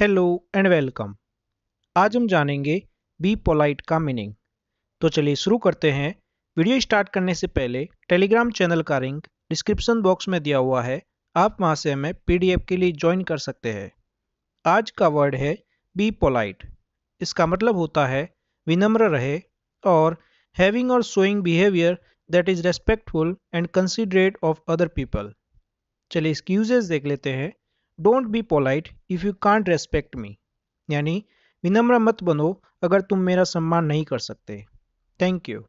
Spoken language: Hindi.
हेलो एंड वेलकम आज हम जानेंगे बी पोलाइट का मीनिंग तो चलिए शुरू करते हैं वीडियो स्टार्ट करने से पहले टेलीग्राम चैनल का लिंक डिस्क्रिप्शन बॉक्स में दिया हुआ है आप वहां से हमें पीडीएफ के लिए ज्वाइन कर सकते हैं आज का वर्ड है बी पोलाइट इसका मतलब होता है विनम्र रहे और हैविंग और showing behaviour that is respectful and considerate of other people चलिए इसकी यूजेस देख लेते हैं don't be polite if you can't respect me यानी विनम्र मत बनो अगर तुम मेरा सम्मान नहीं कर सकते थैंक यू